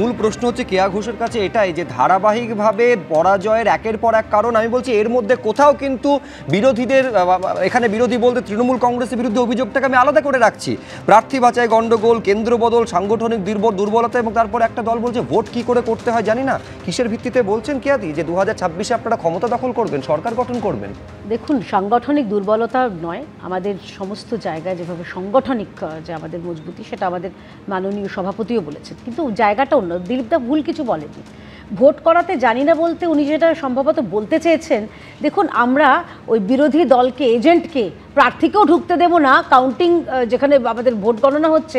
মূল প্রশ্ন হচ্ছে কেয়া ঘোষের কাছে এটাই যে ধারাবাহিকভাবে পরাজয়ের একের পর এক কারণ আমি বলছি এর মধ্যে কোথাও কিন্তু বিরোধীদের এখানে বিরোধী বলতে তৃণমূল কংগ্রেসের বিরুদ্ধে অভিযোগটাকে আমি আলাদা করে রাখছি প্রার্থী বাঁচায় গণ্ডগোল কেন্দ্র বদল সাংগঠনিক দুর্বল দুর্বলতা এবং তারপর একটা দল বলছে ভোট কি করে করতে হয় জানি না কিসের ভিত্তিতে বলছেন কেয়াদি যে দু হাজার ছাব্বিশে আপনারা ক্ষমতা দখল করবেন সরকার গঠন করবেন দেখুন সাংগঠনিক দুর্বলতা নয় আমাদের সমস্ত জায়গায় যেভাবে সাংগঠনিক যে আমাদের মজবুতি সেটা আমাদের মাননীয় সভাপতিও বলেছেন কিন্তু জায়গাটা অন্য দিলীপদা ভুল কিছু বলেনি ভোট করাতে জানি না বলতে উনি যেটা সম্ভবত বলতে চেয়েছেন দেখুন আমরা ওই বিরোধী দলকে এজেন্টকে প্রার্থীকেও ঢুকতে দেব না কাউন্টিং যেখানে আমাদের ভোট গণনা হচ্ছে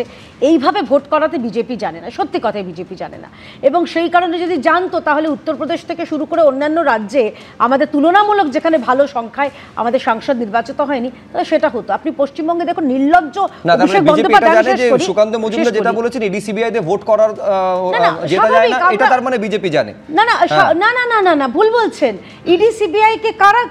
এইভাবে ভোট করাতে বিজেপি জানে না সত্যি কথাই বিজেপি জানে না এবং সেই কারণে যদি জানতো তাহলে উত্তরপ্রদেশ থেকে শুরু করে অন্যান্য রাজ্যে আমাদের তুলনামূলক যেখানে ভালো সংখ্যায় আমাদের সাংসদ নির্বাচিত হয়নি তাহলে সেটা হতো আপনি পশ্চিমবঙ্গে দেখুন নির্লজ্জ মানে সুকান্ত মজুমদার যেটা বলেছেন ইডি ভোট করার মানে বিজেপি জানে না না হ্যাঁ। না না না না না ভুল বলছেন ইডি সিবিআই কে কারা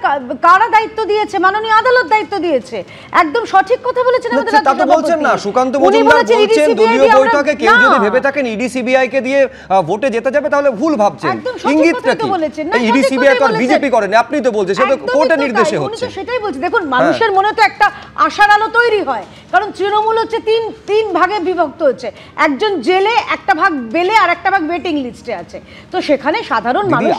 কারা দায়িত্ব দিয়েছে মাননীয় আদালত দায়িত্ব দিয়েছে একদম সঠিক কথা বলেছেন আমাদের তা তো বলছেন না সুকান্ত মজুমদার বলছেন দলীয় বৈঠকে কেউ যদি ভেবে থাকেন ইডি সিবিআই কে দিয়ে ভোটে যেতে যাবে তাহলে ভুল ভাবছেন ইঙ্গিত তো বলেছেন না ইডি সিবিআই কর বিজেপি করেন আপনি তো বলছেন সেটা কোর্টের নির্দেশে হচ্ছে সেটাই বলছি দেখুন হ্যাঁ। মানুষের মনে তো একটা আশার আলো তৈরি হয় কারণ তৃণমূল হচ্ছে তিন তিন ভাগে বিভক্ত হচ্ছে একজন জেলে একটা ভাগ বেলে আর একটা ভাগ ওয়েটিং লিস্টে আছে তো সেখানে সাধারণ মানুষ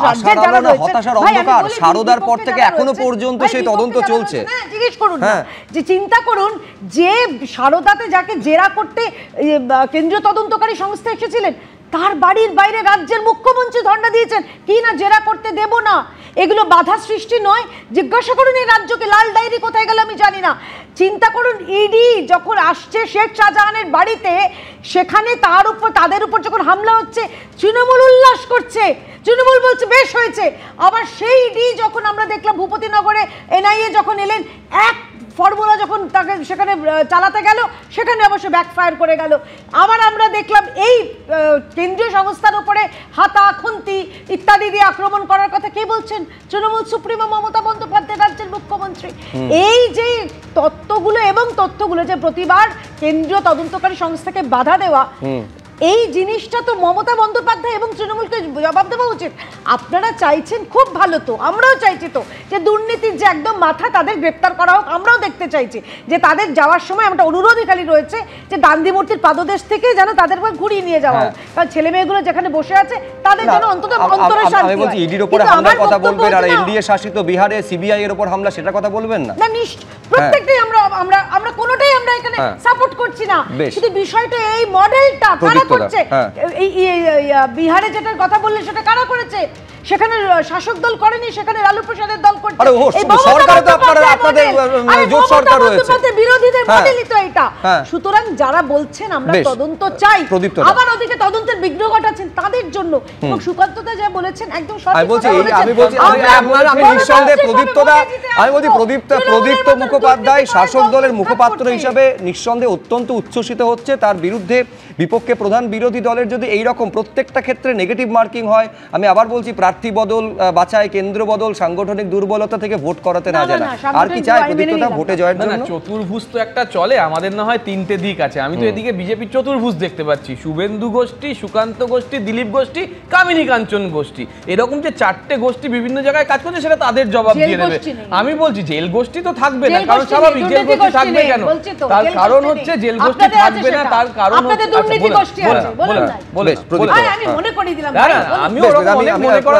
সারদার পর থেকে এখনো পর্যন্ত সেই তদন্ত চলছে হ্যাঁ, জিজ্ঞেস করুন হ্যাঁ। যে চিন্তা করুন যে সারদাতে যাকে জেরা করতে ইয়ে, কেন্দ্রীয় তদন্তকারী সংস্থা এসেছিলেন তার বাড়ির বাইরে রাজ্যের মুখ্যমন্ত্রী ধর্ণা দিয়েছেন কি না জেরা করতে দেব না এগুলো বাধা সৃষ্টি নয় জিজ্ঞাসা করুন এই রাজ্যকে লাল ডায়েরি কোথায় গেল আমি জানি না চিন্তা করুন ইডি e যখন আসছে শেখ শাহজাহানের বাড়িতে সেখানে তার উপর তাদের উপর যখন হামলা হচ্ছে তৃণমূল উল্লাস করছে তৃণমূল বলছে বেশ হয়েছে আবার সেই ইডি e যখন আমরা দেখলাম ভূপতিনগরে এনআইএ যখন এলেন এক ফর্মুলা যখন তাকে সেখানে চালাতে গেল সেখানে অবশ্য ব্যাকফায়ার করে গেল আবার আমরা দেখলাম এই কেন্দ্রীয় সংস্থার উপরে হাতা খুন্তি ইত্যাদি দিয়ে আক্রমণ করার কথা কে বলছেন তৃণমূল সুপ্রিমো মমতা বন্দ্যোপাধ্যায় রাজ্যের মুখ্যমন্ত্রী এই যে তত্ত্বগুলো এবং তথ্যগুলো যে প্রতিবার কেন্দ্রীয় তদন্তকারী সংস্থাকে বাধা দেওয়া এই জিনিসটা তো মমতা বন্দ্যোপাধ্যায় এবং তৃণমূলকে জবাব দেওয়া উচিত আপনারা চাইছেন খুব ভালো তো আমরাও চাইছি তো যে দুর্নীতির যে একদম মাথা তাদের গ্রেপ্তার করা হোক আমরাও দেখতে চাইছি যে তাদের যাওয়ার সময় আমরা অনুরোধই খালি রয়েছে যে গান্ধীমূর্তির পাদদেশ থেকে যেন তাদের উপর ঘুরিয়ে নিয়ে যাওয়া হ্যাঁ। হোক কারণ ছেলে মেয়েগুলো যেখানে বসে আছে তাদের যেন অন্তত অন্তরে শান্তি ইডির উপর হামলার কথা বলবেন আর এনডিএ শাসিত বিহারে সিবিআই এর উপর হামলা সেটা কথা বলবেন না না নিশ্চয় প্রত্যেকটাই হ্যাঁ। আমরা আমরা আমরা কোনোটাই আমরা এখানে সাপোর্ট হ্যাঁ। করছি না কিন্তু বিষয়টা এই মডেলটা করছে হ্যাঁ। এই বিহারে যেটা কথা বললে সেটা কারা করেছে সেখানে শাসক দল করেনি সেখানে লালু প্রসাদের দল করছে বিরোধীদের মডেলই হ্যাঁ, এটা হ্যাঁ। সুতরাং যারা বলছেন আমরা তদন্ত চাই আবার ওদিকে তদন্তের বিঘ্ন ঘটাচ্ছেন তাদের জন্য সুকান্তদা যা বলেছেন একদম আমি আবার বলছি প্রার্থী প্রদীপ্ত মুখোপাধ্যায় শাসক দলের মুখপাত্র হিসাবে নিঃসন্দেহে অত্যন্ত উচ্ছ্বসিত হচ্ছে তার বিরুদ্ধে বিপক্ষে প্রধান বিরোধী দলের যদি প্রত্যেকটা ক্ষেত্রে নেগেটিভ মার্কিং হয় আমি আবার বলছি প্রার্থী বদল বাছাই কেন্দ্র বদল সাংগঠনিক দুর্বলতা থেকে ভোট করাতে না জানা আর কি চায় প্রতিদ্বন্দ্বিতা ভোটে জয়ের জন্য চতুর্ভুজ তো একটা চলে আমাদের না হয় তিনটে দিক আছে আমি তো এদিকে বিজেপির চতুর্ভুজ দেখতে পাচ্ছি শুভেন্দু গোষ্ঠী সুকান্ত গোষ্ঠী দিলীপ গোষ্ঠী কামিনী কাঞ্চন গোষ্ঠী এরকম যে চারটে গোষ্ঠী বিভিন্ন জায়গায় কাজ করছে সেটা তাদের জবাব দিয়ে দেবে আমি বলছি জেল গোষ্ঠী তো থাকবে না কারণ স্বাভাবিক জেল গোষ্ঠী থাকবে কেন তার কারণ হচ্ছে জেল আচ্ছা, গোষ্ঠী থাকবে না তার কারণ হচ্ছে আমি মনে করি দিলাম আমি ওরকম মনে করা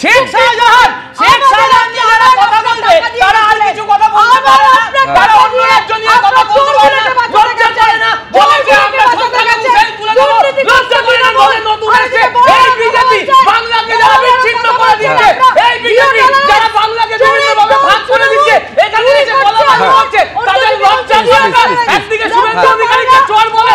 শেখ শাহজাহান শেখ শাহজাহান নিয়ে যারা কথা বলবে তারা আর কিছু কথা বলতে পারে না তারা অন্য রাজ্য নিয়ে কথা বলতে পারে না লজ্জা করে না বলে যে আমরা সন্তানকে হুসেন তুলে দেব লজ্জা করে না বলে নতুন এসে এই বিজেপি বাংলাকে যারা বিচ্ছিন্ন করে দিচ্ছে এই বিজেপি যারা বাংলাকে বিভিন্নভাবে ভাগ করে দিচ্ছে এখানে এসে বলা হচ্ছে তাদের লজ্জা করে না একদিকে শুভেন্দু অধিকারীকে চোর বলে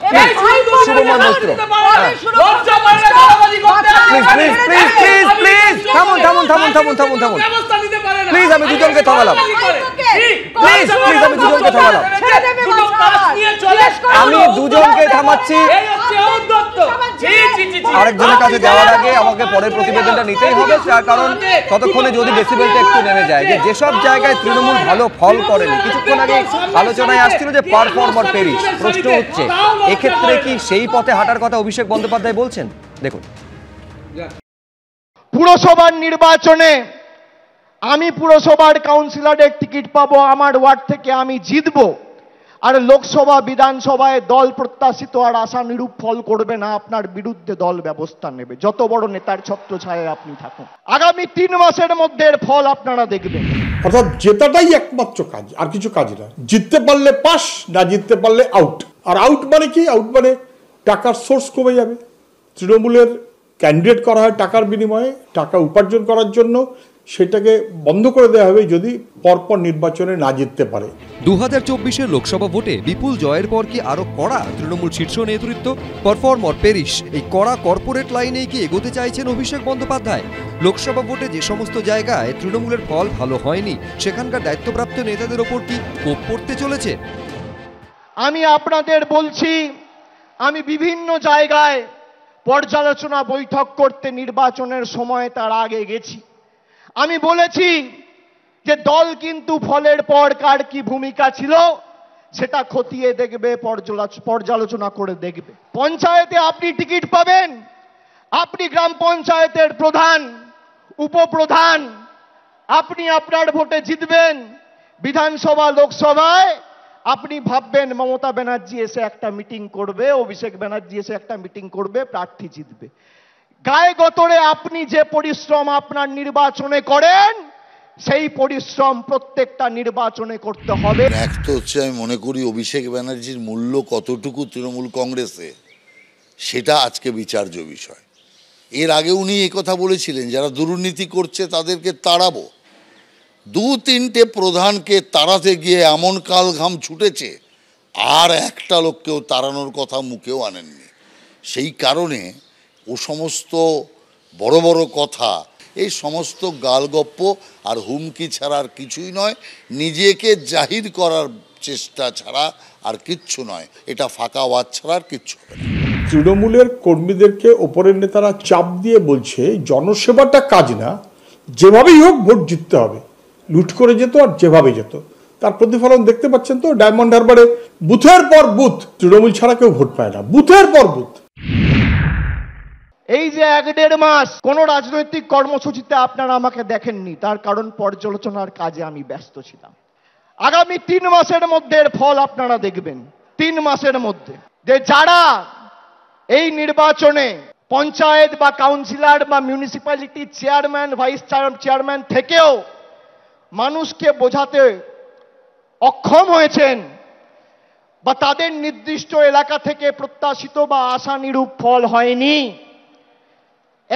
প্লিজ প্লিজ প্লিজ আমি দুজনকে থামালাম প্লিজ প্লিজ আমি দুজনকে থামালাম আমি দুজনকে থামাচ্ছি আরেকজনের কাছে যাওয়ার আগে আমাকে পরের প্রতিবেদনটা নিতেই হবে তার কারণ ততক্ষণে যদি ডেসিবেলটা একটু নেমে যায় যে যেসব জায়গায় তৃণমূল ভালো ফল করেনি কিছুক্ষণ আগে আলোচনায় আসছিল যে পারফর্মার পেরিস প্রশ্ন হচ্ছে ক্ষেত্রে কি সেই পথে হাঁটার কথা অভিষেক বন্দ্যোপাধ্যায় বলছেন দেখুন পুরসভার নির্বাচনে আমি পুরসভার কাউন্সিলরের টিকিট পাবো আমার ওয়ার্ড থেকে আমি জিতব আর লোকসভা বিধানসভায় দল প্রত্যাশিত আর আশানুরূপ ফল করবে না আপনার বিরুদ্ধে দল ব্যবস্থা নেবে যত বড় নেতার ছত্র আপনি থাকুন আগামী তিন মাসের মধ্যে ফল আপনারা দেখবেন অর্থাৎ জেতাটাই একমাত্র কাজ আর কিছু কাজ না জিততে পারলে পাস না জিততে পারলে আউট আর আউট মানে কি আউট মানে টাকার সোর্স কমে যাবে তৃণমূলের ক্যান্ডিডেট করা হয় টাকার বিনিময়ে টাকা উপার্জন করার জন্য সেটাকে বন্ধ করে দেওয়া হবে যদি পরপর নির্বাচনে না জিততে পারে দু হাজার লোকসভা ভোটে বিপুল জয়ের পর কি আরও কড়া তৃণমূল শীর্ষ নেতৃত্ব পারফর্মার পেরিস এই কড়া কর্পোরেট লাইনে কি এগোতে চাইছেন অভিষেক বন্দ্যোপাধ্যায় লোকসভা ভোটে যে সমস্ত জায়গায় তৃণমূলের ফল ভালো হয়নি সেখানকার দায়িত্বপ্রাপ্ত নেতাদের ওপর কি কোপ পড়তে চলেছে আমি আপনাদের বলছি আমি বিভিন্ন জায়গায় পর্যালোচনা বৈঠক করতে নির্বাচনের সময় তার আগে গেছি আমি বলেছি যে দল কিন্তু ফলের পর কার কি ভূমিকা ছিল সেটা খতিয়ে দেখবে পর্যালোচনা করে দেখবে পঞ্চায়েতে আপনি টিকিট পাবেন আপনি গ্রাম পঞ্চায়েতের প্রধান উপপ্রধান আপনি আপনার ভোটে জিতবেন বিধানসভা লোকসভায় আপনি ভাববেন মমতা ব্যানার্জি এসে একটা মিটিং করবে অভিষেক ব্যানার্জি এসে একটা মিটিং করবে প্রার্থী জিতবে গায়ে গতরে আপনি যে পরিশ্রম আপনার নির্বাচনে করেন সেই পরিশ্রম প্রত্যেকটা নির্বাচনে করতে হবে এক তো হচ্ছে আমি মনে করি অভিষেক ব্যানার্জির মূল্য কতটুকু তৃণমূল কংগ্রেসে সেটা আজকে বিচার্য বিষয় এর আগে উনি কথা বলেছিলেন যারা দুর্নীতি করছে তাদেরকে তাড়াবো দু তিনটে প্রধানকে তাড়াতে গিয়ে এমন কাল ঘাম ছুটেছে আর একটা লোককেও তাড়ানোর কথা মুখেও আনেননি সেই কারণে ও সমস্ত বড় বড় কথা এই সমস্ত গালগপ্প আর হুমকি ছাড়া আর কিছুই নয় নিজেকে জাহির করার চেষ্টা ছাড়া আর কিচ্ছু নয় এটা ফাঁকা আওয়াজ ছাড়া আর কিচ্ছু হবে তৃণমূলের কর্মীদেরকে ওপরের নেতারা চাপ দিয়ে বলছে জনসেবাটা কাজ না যেভাবেই হোক ভোট জিততে হবে লুট করে যেত আর যেভাবে যেত তার প্রতিফলন দেখতে পাচ্ছেন তো ডায়মন্ড হারবারে বুথের পর বুথ তৃণমূল ছাড়া কেউ ভোট পায় না বুথের পর বুথ এই যে এক দেড় মাস কোন রাজনৈতিক কর্মসূচিতে আপনারা আমাকে দেখেননি তার কারণ পর্যালোচনার কাজে আমি ব্যস্ত ছিলাম আগামী তিন মাসের মধ্যে ফল আপনারা দেখবেন তিন মাসের মধ্যে যে যারা এই নির্বাচনে পঞ্চায়েত বা কাউন্সিলর বা মিউনিসিপ্যালিটি চেয়ারম্যান ভাইস চেয়ারম্যান থেকেও মানুষকে বোঝাতে অক্ষম হয়েছেন বা তাদের নির্দিষ্ট এলাকা থেকে প্রত্যাশিত বা আশানিরূপ ফল হয়নি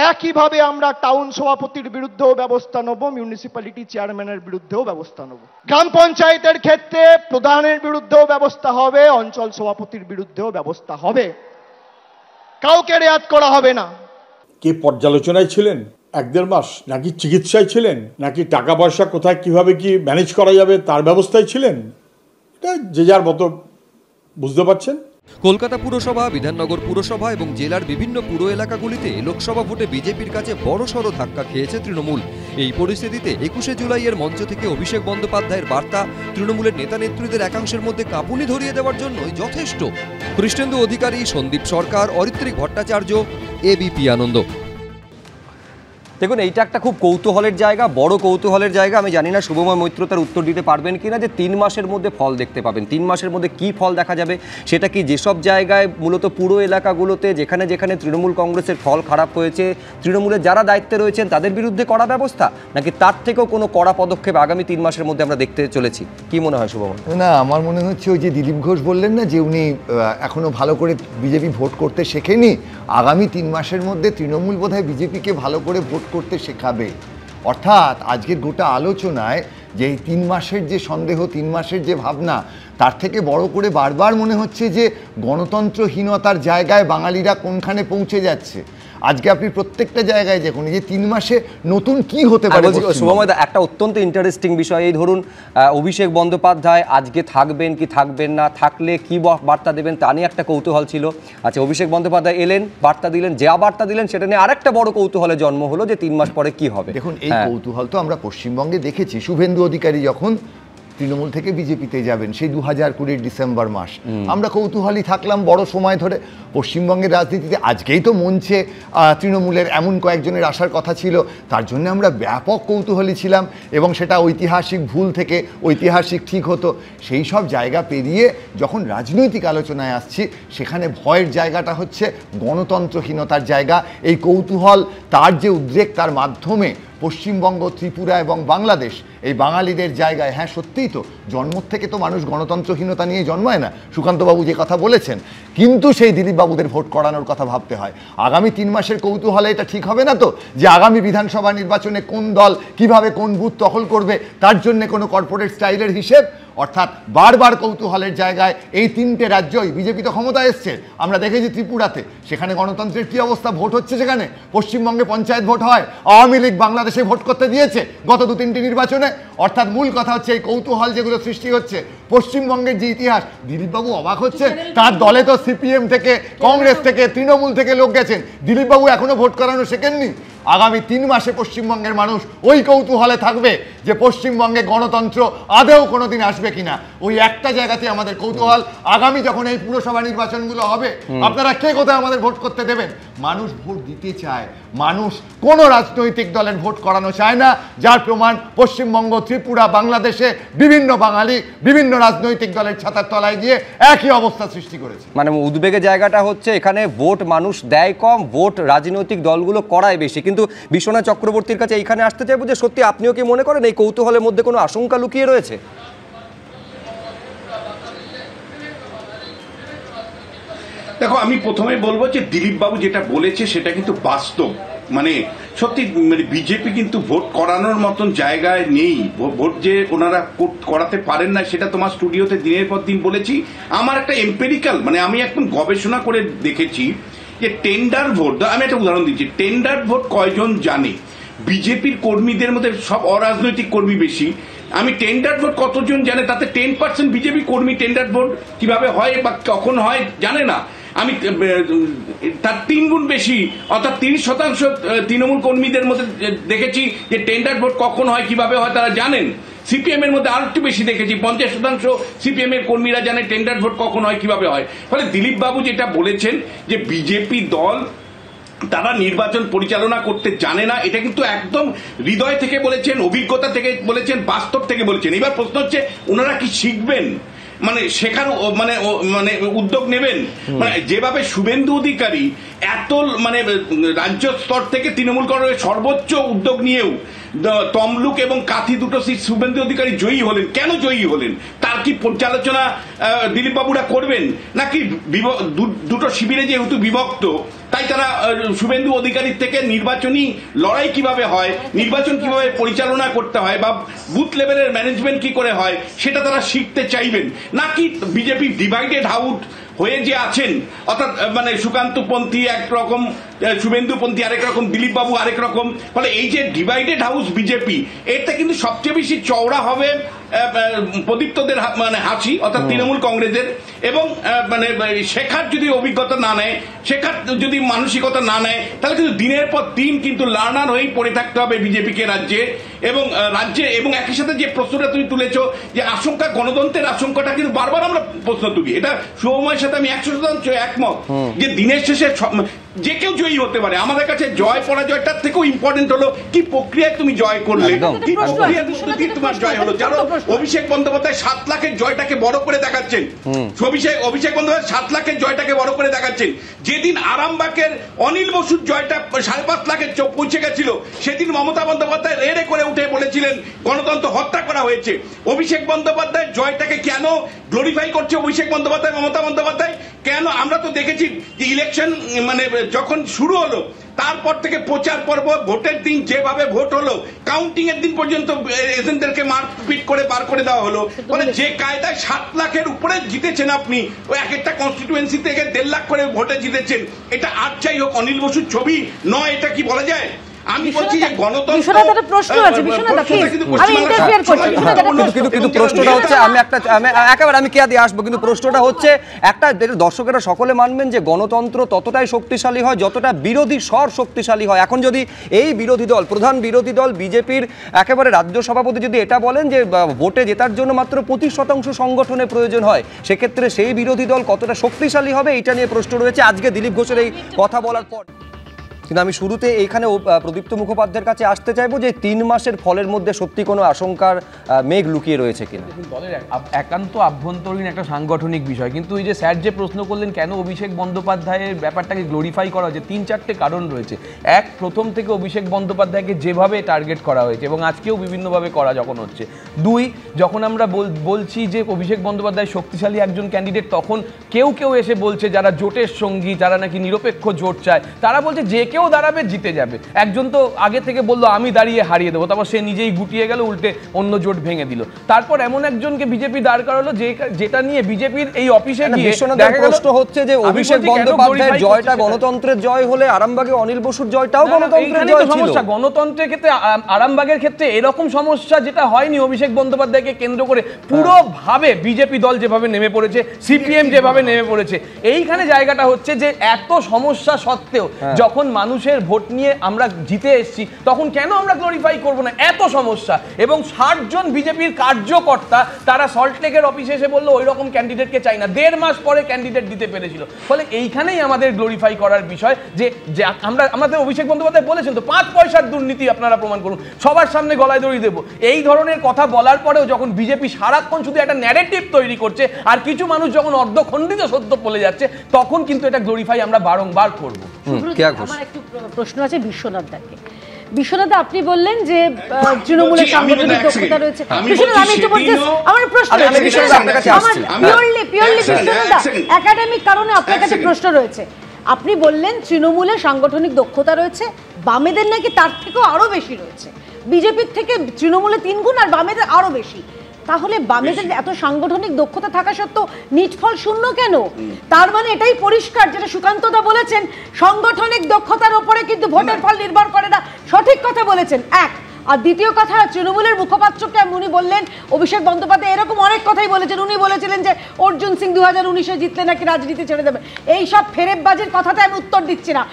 একইভাবে আমরা টাউন সভাপতির বিরুদ্ধেও ব্যবস্থা নেব মিউনিসিপ্যালিটি চেয়ারম্যানের বিরুদ্ধেও ব্যবস্থা নেব গ্রাম পঞ্চায়েতের ক্ষেত্রে প্রধানের বিরুদ্ধেও ব্যবস্থা হবে অঞ্চল সভাপতির বিরুদ্ধেও ব্যবস্থা হবে কাউকে রেয়াত করা হবে না কে পর্যালোচনায় ছিলেন এক দেড় মাস নাকি চিকিৎসায় ছিলেন নাকি টাকা পয়সা কোথায় কিভাবে কি ম্যানেজ করা যাবে তার ব্যবস্থায় ছিলেন এটা যে যার মতো বুঝতে পারছেন কলকাতা পুরসভা বিধাননগর পুরসভা এবং জেলার বিভিন্ন পুর এলাকাগুলিতে লোকসভা ভোটে বিজেপির কাছে বড়সড় ধাক্কা খেয়েছে তৃণমূল এই পরিস্থিতিতে একুশে জুলাইয়ের মঞ্চ থেকে অভিষেক বন্দ্যোপাধ্যায়ের বার্তা তৃণমূলের নেতা নেত্রীদের একাংশের মধ্যে কাঁপুনি ধরিয়ে দেওয়ার জন্যই যথেষ্ট কৃষ্ণেন্দু অধিকারী সন্দীপ সরকার অরিত্রিক ভট্টাচার্য এবিপি আনন্দ দেখুন এইটা একটা খুব কৌতূহলের জায়গা বড় কৌতূহলের জায়গা আমি জানি না শুভময় মৈত্র তার উত্তর দিতে পারবেন কি না যে তিন মাসের মধ্যে ফল দেখতে পাবেন তিন মাসের মধ্যে কি ফল দেখা যাবে সেটা কি যেসব জায়গায় মূলত পুরো এলাকাগুলোতে যেখানে যেখানে তৃণমূল কংগ্রেসের ফল খারাপ হয়েছে তৃণমূলের যারা দায়িত্বে রয়েছেন তাদের বিরুদ্ধে কড়া ব্যবস্থা নাকি তার থেকেও কোনো কড়া পদক্ষেপ আগামী তিন মাসের মধ্যে আমরা দেখতে চলেছি কি মনে হয় শুভময় না আমার মনে হচ্ছে ওই যে দিলীপ ঘোষ বললেন না যে উনি এখনও ভালো করে বিজেপি ভোট করতে শেখেনি আগামী তিন মাসের মধ্যে তৃণমূল বোধহয় বিজেপিকে ভালো করে ভোট করতে শেখাবে অর্থাৎ আজকের গোটা আলোচনায় যে তিন মাসের যে সন্দেহ তিন মাসের যে ভাবনা তার থেকে বড় করে বারবার মনে হচ্ছে যে গণতন্ত্রহীনতার জায়গায় বাঙালিরা কোনখানে পৌঁছে যাচ্ছে আজকে আপনি প্রত্যেকটা জায়গায় দেখুন যে তিন মাসে নতুন কি হতে পারে শুভময় একটা অত্যন্ত ইন্টারেস্টিং বিষয় এই ধরুন অভিষেক বন্দ্যোপাধ্যায় আজকে থাকবেন কি থাকবেন না থাকলে কি বার্তা দেবেন তা নিয়ে একটা কৌতূহল ছিল আচ্ছা অভিষেক বন্দ্যোপাধ্যায় এলেন বার্তা দিলেন যা বার্তা দিলেন সেটা নিয়ে আরেকটা বড় কৌতূহলে জন্ম হলো যে তিন মাস পরে কি হবে দেখুন এই হ্যাঁ। কৌতূহল তো আমরা পশ্চিমবঙ্গে দেখেছি শুভেন্দু অধিকারী যখন তৃণমূল থেকে বিজেপিতে যাবেন সেই দু হাজার কুড়ির ডিসেম্বর মাস আমরা কৌতূহলী থাকলাম বড় সময় ধরে পশ্চিমবঙ্গের রাজনীতিতে আজকেই তো মঞ্চে তৃণমূলের এমন কয়েকজনের আসার কথা ছিল তার জন্য আমরা ব্যাপক কৌতূহলী ছিলাম এবং সেটা ঐতিহাসিক ভুল থেকে ঐতিহাসিক ঠিক হতো সেই সব জায়গা পেরিয়ে যখন রাজনৈতিক আলোচনায় আসছি সেখানে ভয়ের জায়গাটা হচ্ছে গণতন্ত্রহীনতার জায়গা এই কৌতূহল তার যে উদ্রেক তার মাধ্যমে পশ্চিমবঙ্গ ত্রিপুরা এবং বাংলাদেশ এই বাঙালিদের জায়গায় হ্যাঁ সত্যিই তো জন্ম থেকে তো মানুষ গণতন্ত্রহীনতা নিয়ে জন্মায় না সুকান্তবাবু যে কথা বলেছেন কিন্তু সেই দিলীপবাবুদের ভোট করানোর কথা ভাবতে হয় আগামী তিন মাসের কৌতূহলে এটা ঠিক হবে না তো যে আগামী বিধানসভা নির্বাচনে কোন দল কিভাবে কোন বুথ দখল করবে তার জন্য কোনো কর্পোরেট স্টাইলের হিসেব অর্থাৎ বারবার কৌতূহলের জায়গায় এই তিনটে রাজ্যই বিজেপি তো ক্ষমতা এসছে আমরা দেখেছি ত্রিপুরাতে সেখানে গণতন্ত্রের কী অবস্থা ভোট হচ্ছে সেখানে পশ্চিমবঙ্গে পঞ্চায়েত ভোট হয় আওয়ামী লীগ বাংলাদেশে ভোট করতে দিয়েছে গত দু তিনটি নির্বাচনে অর্থাৎ মূল কথা হচ্ছে এই কৌতূহল যেগুলো সৃষ্টি হচ্ছে পশ্চিমবঙ্গের যে ইতিহাস দিলীপবাবু অবাক হচ্ছে তার দলে তো সিপিএম থেকে কংগ্রেস থেকে তৃণমূল থেকে লোক গেছেন দিলীপবাবু এখনও ভোট করানো শেখেননি আগামী তিন মাসে পশ্চিমবঙ্গের মানুষ ওই কৌতূহলে থাকবে যে পশ্চিমবঙ্গে গণতন্ত্র আদেও কোনো দিন আসবে কিনা ওই একটা জায়গাতে আমাদের কৌতূহল আগামী যখন এই পুরসভা নির্বাচনগুলো হবে আপনারা কে কোথায় আমাদের ভোট করতে দেবেন মানুষ ভোট দিতে চায় মানুষ কোনো রাজনৈতিক দলের ভোট করানো চায় না যার প্রমাণ পশ্চিমবঙ্গ ত্রিপুরা বাংলাদেশে বিভিন্ন বাঙালি বিভিন্ন রাজনৈতিক দলের ছাতার তলায় গিয়ে একই অবস্থা সৃষ্টি করেছে মানে উদ্বেগের জায়গাটা হচ্ছে এখানে ভোট মানুষ দেয় কম ভোট রাজনৈতিক দলগুলো করায় বেশি কিন্তু বিশ্বনাথ চক্রবর্তীর কাছে এখানে আসতে চাইবো যে সত্যি আপনিও কি মনে করেন এই কৌতূহলের মধ্যে কোনো আশঙ্কা লুকিয়ে রয়েছে দেখো আমি প্রথমে বলবো যে দিলীপ বাবু যেটা বলেছে সেটা কিন্তু বাস্তব মানে সত্যি মানে বিজেপি কিন্তু ভোট করানোর মতন জায়গায় নেই ভোট যে ওনারা করাতে পারেন না সেটা তোমার স্টুডিওতে দিনের পর দিন বলেছি আমার একটা এম্পেরিক্যাল মানে আমি একদম গবেষণা করে দেখেছি যে টেন্ডার ভোট আমি একটা উদাহরণ দিচ্ছি টেন্ডার ভোট কয়জন জানে বিজেপির কর্মীদের মধ্যে সব অরাজনৈতিক কর্মী বেশি আমি টেন্ডার ভোট কতজন জানে তাতে টেন পার্সেন্ট বিজেপি কর্মী টেন্ডার ভোট কিভাবে হয় বা কখন হয় জানে না আমি তার তিন গুণ বেশি অর্থাৎ তিরিশ শতাংশ তৃণমূল কর্মীদের মধ্যে দেখেছি যে টেন্ডার ভোট কখন হয় কিভাবে হয় তারা জানেন সিপিএম এর মধ্যে আরো একটু বেশি দেখেছি পঞ্চাশ শতাংশ সিপিএম এর কর্মীরা জানে টেন্ডার ভোট কখন হয় কিভাবে হয় ফলে দিলীপ বাবু যেটা বলেছেন যে বিজেপি দল তারা নির্বাচন পরিচালনা করতে জানে না এটা কিন্তু একদম হৃদয় থেকে বলেছেন অভিজ্ঞতা থেকে বলেছেন বাস্তব থেকে বলেছেন এবার প্রশ্ন হচ্ছে ওনারা কি শিখবেন মানে শেখার মানে মানে উদ্যোগ নেবেন মানে যেভাবে শুভেন্দু অধিকারী এত মানে রাজ্য স্তর থেকে তৃণমূল কংগ্রেসের সর্বোচ্চ উদ্যোগ নিয়েও তমলুক এবং কাথি দুটো সিট শুভেন্দু অধিকারী জয়ী হলেন কেন জয়ী হলেন তার কি পর্যালোচনা দিলীপবাবুরা করবেন নাকি দুটো শিবিরে যেহেতু বিভক্ত তাই তারা শুভেন্দু অধিকারীর থেকে নির্বাচনী লড়াই কিভাবে হয় নির্বাচন কিভাবে পরিচালনা করতে হয় বা বুথ লেভেলের ম্যানেজমেন্ট কি করে হয় সেটা তারা শিখতে চাইবেন নাকি বিজেপি ডিভাইডেড হাউট হয়ে যে আছেন অর্থাৎ মানে সুকান্তপন্থী একরকম শুভেন্দুপন্থী আরেক রকম দিলীপ বাবু আরেক রকম ফলে এই যে ডিভাইডেড হাউস বিজেপি এতে কিন্তু সবচেয়ে বেশি চওড়া হবে প্রদীপ্তদের মানে হাসি অর্থাৎ তৃণমূল কংগ্রেসের এবং মানে শেখার যদি অভিজ্ঞতা না নেয় শেখার যদি মানসিকতা না নেয় তাহলে কিন্তু দিনের পর দিন কিন্তু লার্নার হয়েই পড়ে থাকতে হবে বিজেপিকে রাজ্যে এবং রাজ্যে এবং একই সাথে যে প্রশ্নটা তুমি তুলেছ যে আশঙ্কা গণতন্ত্রের আশঙ্কাটা কিন্তু বারবার আমরা প্রশ্ন তুলি এটা সুময়ের সাথে আমি একশো শতাংশ একমত যে দিনের শেষে যে কেউ জয়ী হতে পারে আমাদের কাছে জয় পরাজয়টার থেকেও ইম্পর্টেন্ট হলো কি প্রক্রিয়ায় তুমি জয় করলে কি প্রক্রিয়া দিয়ে তোমার জয় হলো জানো অভিষেক বন্দ্যোপাধ্যায় সাত লাখের জয়টাকে বড় করে দেখাচ্ছেন অভিষেক অভিষেক বন্দ্যোপাধ্যায় সাত লাখের জয়টাকে বড় করে দেখাচ্ছেন যেদিন আরামবাগের অনিল বসুর জয়টা সাড়ে পাঁচ লাখের পৌঁছে গেছিল সেদিন মমতা বন্দ্যোপাধ্যায় রেড়ে করে উঠে বলেছিলেন গণতন্ত্র হত্যা করা হয়েছে অভিষেক বন্দ্যোপাধ্যায় জয়টাকে কেন গ্লোরিফাই করছে অভিষেক বন্দ্যোপাধ্যায় মমতা বন্দ্যোপাধ্যায় কেন আমরা তো দেখেছি যে ইলেকশন মানে যখন শুরু হলো তারপর থেকে প্রচার পর্ব ভোটের দিন যেভাবে ভোট হলো কাউন্টিং এর দিন পর্যন্ত এজেন্টদেরকে মারপিট করে বার করে দেওয়া হলো মানে যে কায়দায় সাত লাখের উপরে জিতেছেন আপনি ওই এক একটা কনস্টিটুয়েন্সি থেকে দেড় লাখ করে ভোটে জিতেছেন এটা আর যাই হোক অনিল বসুর ছবি নয় এটা কি বলা যায় আমি বলছি যে গণতন্ত্র প্রশ্ন আছে কিন্তু কিন্তু প্রশ্নটা হচ্ছে আমি একটা একেবারে আমি কেয়া দিয়ে আসবো কিন্তু প্রশ্নটা হচ্ছে একটা দর্শকেরা সকলে মানবেন যে গণতন্ত্র ততটাই শক্তিশালী হয় যতটা বিরোধী স্বর শক্তিশালী হয় এখন যদি এই বিরোধী দল প্রধান বিরোধী দল বিজেপির একেবারে রাজ্য সভাপতি যদি এটা বলেন যে ভোটে জেতার জন্য মাত্র পঁচিশ শতাংশ সংগঠনের প্রয়োজন হয় সেক্ষেত্রে সেই বিরোধী দল কতটা শক্তিশালী হবে এটা নিয়ে প্রশ্ন রয়েছে আজকে দিলীপ ঘোষের এই কথা বলার পর কিন্তু আমি শুরুতে এইখানে প্রদীপ্ত মুখোপাধ্যায়ের কাছে আসতে চাইবো যে তিন মাসের ফলের মধ্যে সত্যি কোনো আশঙ্কার মেঘ লুকিয়ে রয়েছে কিনা একান্ত আভ্যন্তরীণ একটা সাংগঠনিক বিষয় কিন্তু এই যে স্যার যে প্রশ্ন করলেন কেন অভিষেক বন্দ্যোপাধ্যায়ের ব্যাপারটাকে গ্লোরিফাই করা হয়েছে তিন চারটে কারণ রয়েছে এক প্রথম থেকে অভিষেক বন্দ্যোপাধ্যায়কে যেভাবে টার্গেট করা হয়েছে এবং আজকেও বিভিন্নভাবে করা যখন হচ্ছে দুই যখন আমরা বলছি যে অভিষেক বন্দ্যোপাধ্যায় শক্তিশালী একজন ক্যান্ডিডেট তখন কেউ কেউ এসে বলছে যারা জোটের সঙ্গী যারা নাকি নিরপেক্ষ জোট চায় তারা বলছে যে কেউ দাঁড়াবে জিতে যাবে একজন তো আগে থেকে বললো আমি দাঁড়িয়ে হারিয়ে দেবো তারপর সে নিজেই গুটিয়ে গেল উল্টে অন্য জোট ভেঙে দিল তারপর এমন একজনকে বিজেপি দাঁড় করালো যে যেটা নিয়ে বিজেপির এই অফিসে গিয়ে প্রশ্ন হচ্ছে যে অভিষেক বন্দ্যোপাধ্যায় জয়টা গণতন্ত্রের জয় হলে আরামবাগে অনিল বসুর জয়টাও গণতন্ত্রের জয় ছিল সমস্যা গণতন্ত্রের ক্ষেত্রে আরামবাগের ক্ষেত্রে এরকম সমস্যা যেটা হয়নি অভিষেক বন্দ্যোপাধ্যায়কে কেন্দ্র করে পুরো ভাবে বিজেপি দল যেভাবে নেমে পড়েছে সিপিএম যেভাবে নেমে পড়েছে এইখানে জায়গাটা হচ্ছে যে এত সমস্যা সত্ত্বেও হ্যাঁ। যখন মানুষের ভোট নিয়ে আমরা জিতে এসছি তখন কেন আমরা গ্লোরিফাই করব না এত সমস্যা এবং ষাটজন বিজেপির কার্যকর্তা তারা সল্টলেকের অফিসে এসে বললো ওই রকম ক্যান্ডিডেটকে চাই না দেড় মাস পরে ক্যান্ডিডেট দিতে পেরেছিল ফলে এইখানেই আমাদের গ্লোরিফাই করার বিষয় যে আমরা আমাদের অভিষেক বন্দ্যোপাধ্যায় বলেছেন তো পাঁচ পয়সার দুর্নীতি আপনারা প্রমাণ করুন সবার সামনে গলায় দড়ি দেবো এই ধরনের কথা বলার পরেও যখন বিজেপি সারাক্ষণ শুধু একটা ন্যারেটিভ তৈরি করছে আর কিছু মানুষ যখন অর্ধখণ্ডিত সত্য বলে যাচ্ছে তখন কিন্তু এটা গ্লোরিফাই আমরা বারংবার করবো একটু প্রশ্ন আছে বিশ্বনাথ দাকে বিশ্বনাথ আপনি বললেন যে তৃণমূলের সাংগঠনিক দক্ষতা রয়েছে বিশ্বনাথ আমি একটু বলছি আমার প্রশ্ন পিওরলি পিওরলি বিশ্বনাথ একাডেমিক কারণে আপনার কাছে প্রশ্ন রয়েছে আপনি বললেন তৃণমূলের সাংগঠনিক দক্ষতা রয়েছে বামেদের নাকি তার থেকেও আরো বেশি রয়েছে বিজেপির থেকে তৃণমূলে তিন গুণ আর বামেদের আরো বেশি তাহলে বামেদের এত সাংগঠনিক দক্ষতা থাকা সত্ত্বেও নিটফল শূন্য কেন তার মানে এটাই পরিষ্কার যেটা সুকান্তদা বলেছেন সাংগঠনিক দক্ষতার ওপরে কিন্তু ভোটের ফল নির্ভর করে না সঠিক কথা বলেছেন এক আর দ্বিতীয় কথা তৃণমূলের মুখপাত্র উনি বললেন অভিষেক বন্দ্যোপাধ্যায় এরকম অনেক কথাই বলেছেন উনি বলেছিলেন যে অর্জুন সিং দু হাজার উনিশে জিতলে নাকি রাজনীতি ছেড়ে দেবে এই সব ফেরেববাজির কথাতে আমি উত্তর দিচ্ছি না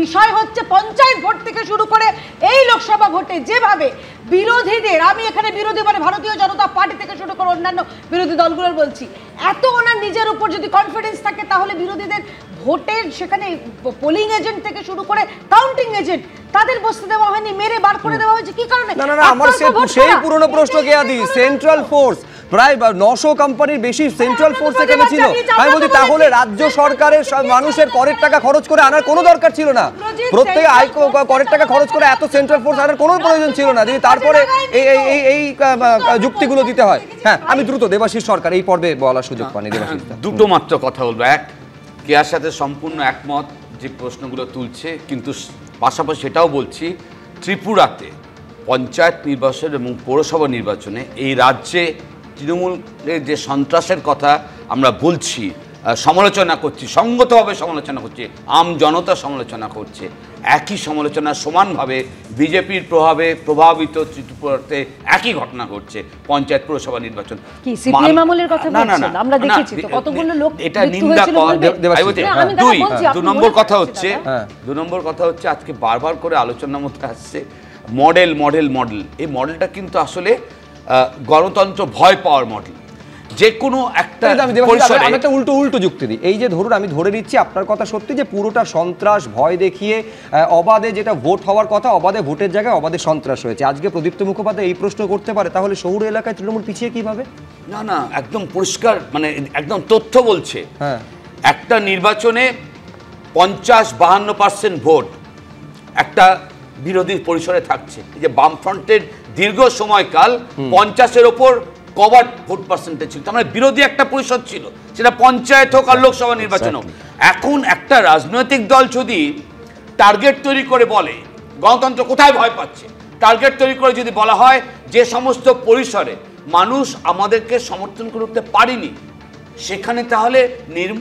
বিষয় হচ্ছে পঞ্চায়েত ভোট থেকে শুরু করে এই লোকসভা ভোটে যেভাবে বিরোধীদের আমি এখানে বিরোধী মানে ভারতীয় জনতা পার্টি থেকে শুরু করে অন্যান্য বিরোধী দলগুলোর বলছি এত ওনার নিজের উপর যদি কনফিডেন্স থাকে তাহলে বিরোধীদের ভোটের সেখানে পোলিং এজেন্ট থেকে শুরু করে কাউন্টিং এজেন্ট তাদের বসতে দেওয়া হয়নি মেরে বার করে দেওয়া হয়েছে কি কারণে না না আমার সেই পুরনো প্রশ্ন কে আদি সেন্ট্রাল ফোর্স প্রায় নশো কোম্পানির বেশি সেন্ট্রাল ফোর্স এখানে ছিল আমি বলছি তাহলে রাজ্য সরকারের মানুষের করের টাকা খরচ করে আনার কোনো দরকার ছিল না প্রত্যেক আয় করের টাকা খরচ করে এত সেন্ট্রাল ফোর্স আনার কোনো প্রয়োজন ছিল না যদি তারপরে আচ্ছা, এই এই এই যুক্তিগুলো দিতে হয় হ্যাঁ আমি দ্রুত দেবাশীষ সরকার এই পর্বে বলার সুযোগ পানি দেবাশীষ দুটো মাত্র কথা বলবো এক কেয়ার সাথে সম্পূর্ণ একমত যে প্রশ্নগুলো তুলছে কিন্তু পাশাপাশি সেটাও বলছি ত্রিপুরাতে পঞ্চায়েত নির্বাচন এবং পৌরসভা নির্বাচনে এই রাজ্যে তৃণমূলের যে সন্ত্রাসের কথা আমরা বলছি সমালোচনা করছি সঙ্গতভাবে সমালোচনা করছে আম জনতা সমালোচনা করছে একই সমালোচনা সমানভাবে বিজেপির প্রভাবে প্রভাবিত ত্রিপুরাতে একই ঘটনা ঘটছে পঞ্চায়েত পৌরসভা নির্বাচন না এটা নিন্দা দুই দু নম্বর কথা হচ্ছে হ্যাঁ। হ্যাঁ। দু নম্বর কথা হচ্ছে আজকে বারবার করে আলোচনার মধ্যে আসছে মডেল মডেল মডেল এই মডেলটা কিন্তু আসলে গণতন্ত্র ভয় পাওয়ার মডেল যে কোনো একটা আমি একটা উল্টো উল্টো যুক্তি দিই এই যে ধরুন আমি ধরে নিচ্ছি আপনার কথা সত্যি যে পুরোটা সন্ত্রাস ভয় দেখিয়ে অবাধে যেটা ভোট হওয়ার কথা অবাধে ভোটের জায়গায় অবাধে সন্ত্রাস হয়েছে আজকে প্রদীপ্ত মুখোপাধ্যায় এই প্রশ্ন করতে পারে তাহলে শহুর এলাকায় তৃণমূল পিছিয়ে কিভাবে না না একদম পরিষ্কার মানে একদম তথ্য বলছে হ্যাঁ একটা নির্বাচনে পঞ্চাশ বাহান্ন পার্সেন্ট ভোট একটা বিরোধী পরিসরে থাকছে যে বামফ্রন্টের দীর্ঘ সময়কাল পঞ্চাশের ওপর কবার ভোট পার্সেন্টেজ ছিল তার মানে বিরোধী একটা পরিষদ ছিল সেটা পঞ্চায়েত হোক আর লোকসভা নির্বাচন হোক এখন একটা রাজনৈতিক দল যদি টার্গেট তৈরি করে বলে গণতন্ত্র কোথায় ভয় পাচ্ছে টার্গেট তৈরি করে যদি বলা হয় যে সমস্ত পরিসরে মানুষ আমাদেরকে সমর্থন করতে পারিনি সেখানে তাহলে নির্ম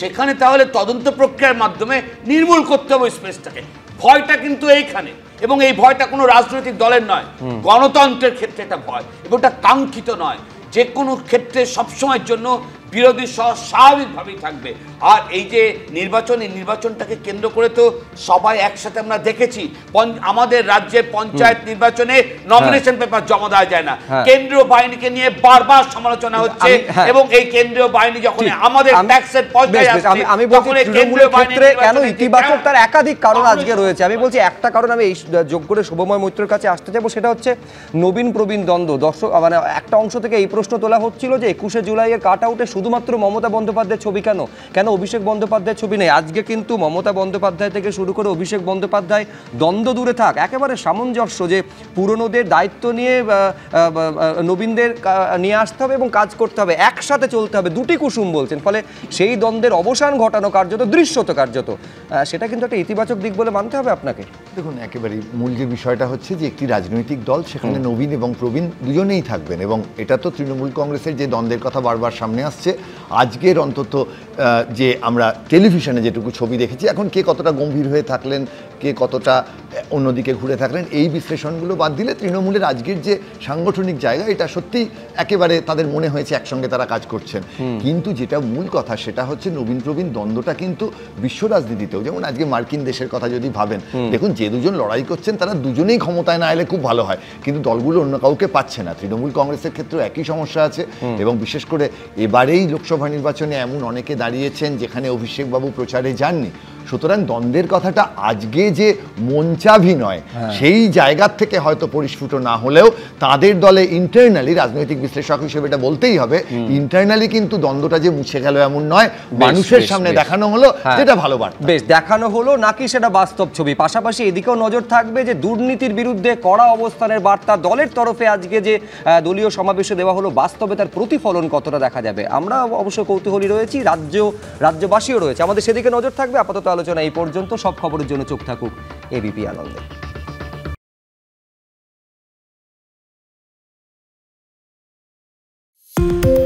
সেখানে তাহলে তদন্ত প্রক্রিয়ার মাধ্যমে নির্মূল করতে হবে স্পেসটাকে ভয়টা কিন্তু এইখানে এবং এই ভয়টা কোনো রাজনৈতিক দলের নয় গণতন্ত্রের ক্ষেত্রে এটা ভয় এবং এটা কাঙ্ক্ষিত নয় যে কোনো ক্ষেত্রে সবসময়ের জন্য বিরোধী সহ স্বাভাবিকভাবেই থাকবে আর এই যে নির্বাচন এই নির্বাচনটাকে কেন্দ্র করে তো সবাই একসাথে আমরা দেখেছি আমাদের রাজ্যে পঞ্চায়েত নির্বাচনে নমিনেশন পেপার হ্যাঁ। জমা দেওয়া যায় না হ্যাঁ। কেন্দ্রীয় বাহিনীকে নিয়ে বারবার সমালোচনা হচ্ছে হ্যাঁ। এবং এই কেন্দ্রীয় বাহিনী যখন আমাদের ট্যাক্সের পর্যায়ে কেন ইতিবাচক তার একাধিক কারণ আজকে রয়েছে আমি বলছি একটা কারণ আমি এই যোগ করে শুভময় মৈত্রের কাছে আসতে যাবো সেটা হচ্ছে নবীন প্রবীণ দ্বন্দ্ব দর্শক মানে একটা অংশ থেকে এই প্রশ্ন তোলা হচ্ছিল যে একুশে জুলাইয়ের কাট আউটে শুধুমাত্র মমতা বন্দ্যোপাধ্যায়ের ছবি কেন কেন অভিষেক বন্দ্যোপাধ্যায়ের ছবি নেই আজকে কিন্তু মমতা বন্দ্যোপাধ্যায় থেকে শুরু করে অভিষেক বন্দ্যোপাধ্যায় দ্বন্দ্ব দূরে থাক একেবারে সামঞ্জস্য যে পুরনোদের দায়িত্ব নিয়ে নবীনদের নিয়ে আসতে হবে এবং কাজ করতে হবে একসাথে চলতে হবে দুটি কুসুম বলছেন ফলে সেই দ্বন্দ্বের অবসান ঘটানো কার্যত দৃশ্যত কার্যত সেটা কিন্তু একটা ইতিবাচক দিক বলে মানতে হবে আপনাকে দেখুন একেবারেই মূল যে বিষয়টা হচ্ছে যে একটি রাজনৈতিক দল সেখানে নবীন এবং প্রবীণ দুজনেই থাকবেন এবং এটা তো তৃণমূল কংগ্রেসের যে দ্বন্দ্বের কথা বারবার সামনে আসছে আজকের অন্তত যে আমরা টেলিভিশনে যেটুকু ছবি দেখেছি এখন কে কতটা গম্ভীর হয়ে থাকলেন কে কতটা অন্যদিকে ঘুরে থাকলেন এই বিশ্লেষণগুলো বাদ দিলে তৃণমূলের আজকের যে সাংগঠনিক জায়গা এটা সত্যি একেবারে তাদের মনে হয়েছে একসঙ্গে তারা কাজ করছেন কিন্তু যেটা মূল কথা সেটা হচ্ছে নবীন প্রবীণ দ্বন্দ্বটা কিন্তু বিশ্ব রাজনীতিতেও যেমন আজকে মার্কিন দেশের কথা যদি ভাবেন দেখুন যে দুজন লড়াই করছেন তারা দুজনেই ক্ষমতায় না এলে খুব ভালো হয় কিন্তু দলগুলো অন্য কাউকে পাচ্ছে না তৃণমূল কংগ্রেসের ক্ষেত্রেও একই সমস্যা আছে এবং বিশেষ করে এবারেই লোকসভা নির্বাচনে এমন অনেকে দাঁড়িয়েছেন যেখানে অভিষেকবাবু প্রচারে যাননি সুতরাং দ্বন্দ্বের কথাটা আজকে যে মঞ্চাভিনয় হ্যাঁ। সেই জায়গার থেকে হয়তো পরিস্ফুট না হলেও তাদের দলে ইন্টারনালি রাজনৈতিক বিশ্লেষক হিসেবে এটা বলতেই হবে ইন্টারনালি কিন্তু দ্বন্দ্বটা যে মুছে গেল এমন নয় মানুষের সামনে দেখানো হলো হ্যাঁ। যেটা ভালো বার বেশ দেখানো হলো নাকি সেটা বাস্তব ছবি পাশাপাশি এদিকেও নজর থাকবে যে দুর্নীতির বিরুদ্ধে কড়া অবস্থানের বার্তা দলের তরফে আজকে যে দলীয় সমাবেশে দেওয়া হলো বাস্তবে তার প্রতিফলন কতটা দেখা যাবে আমরা অবশ্য কৌতূহলী রয়েছি রাজ্য রাজ্যবাসীও রয়েছে আমাদের সেদিকে নজর থাকবে আপাতত আলোচনা এই পর্যন্ত সব খবরের জন্য চোখ থাকুক এবিপি আনন্দে thank you